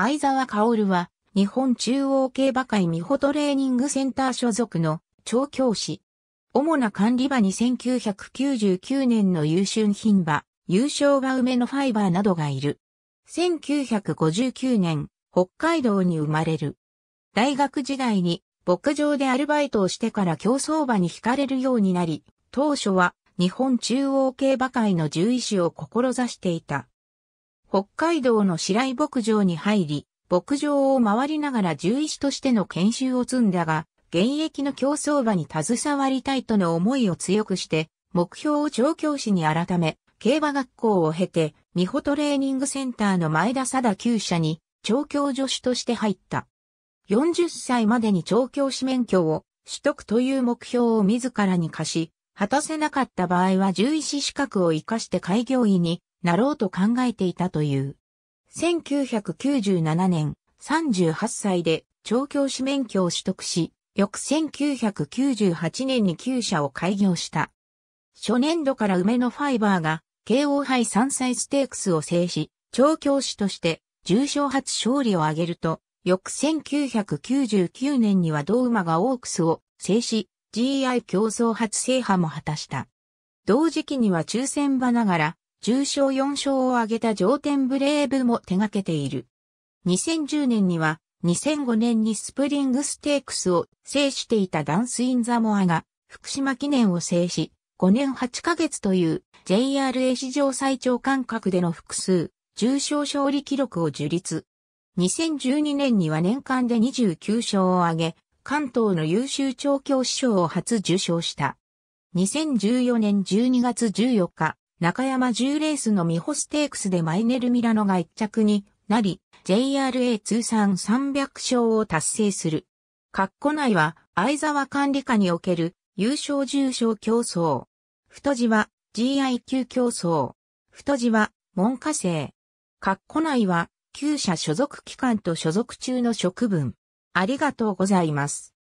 相沢薫は、日本中央競馬会美穂トレーニングセンター所属の調教師。主な管理馬に1999年の優秀品馬、優勝馬梅のファイバーなどがいる。1959年、北海道に生まれる。大学時代に牧場でアルバイトをしてから競争馬に惹かれるようになり、当初は日本中央競馬会の獣医師を志していた。北海道の白井牧場に入り、牧場を回りながら獣医師としての研修を積んだが、現役の競争馬に携わりたいとの思いを強くして、目標を調教師に改め、競馬学校を経て、美穂トレーニングセンターの前田貞厩舎に、調教助手として入った。40歳までに調教師免許を取得という目標を自らに課し、果たせなかった場合は獣医師資格を活かして開業医になろうと考えていたという。1997年、38歳で調教師免許を取得し、翌1998年に旧社を開業した。初年度から梅のファイバーが、慶応杯3歳ステークスを制し、調教師として重賞初勝利を挙げると、翌1999年には同馬がオークスを制し、GI 競争初制覇も果たした。同時期には抽選場ながら、重賞4勝を挙げた上天ブレーブも手掛けている。2010年には、2005年にスプリングステークスを制していたダンス・イン・ザ・モアが、福島記念を制し、5年8ヶ月という JRA 史上最長間隔での複数、重賞勝利記録を樹立。2012年には年間で29勝を挙げ、関東の優秀調教師賞を初受賞した。2014年12月14日、中山10レースのミホステークスでマイネル・ミラノが1着になり、JRA 通算300勝を達成する。括弧内は、相沢管理下における優勝重賞競争。太字は GIQ 競争。太字は文科生。括弧内は、旧社所属機関と所属中の職分。ありがとうございます。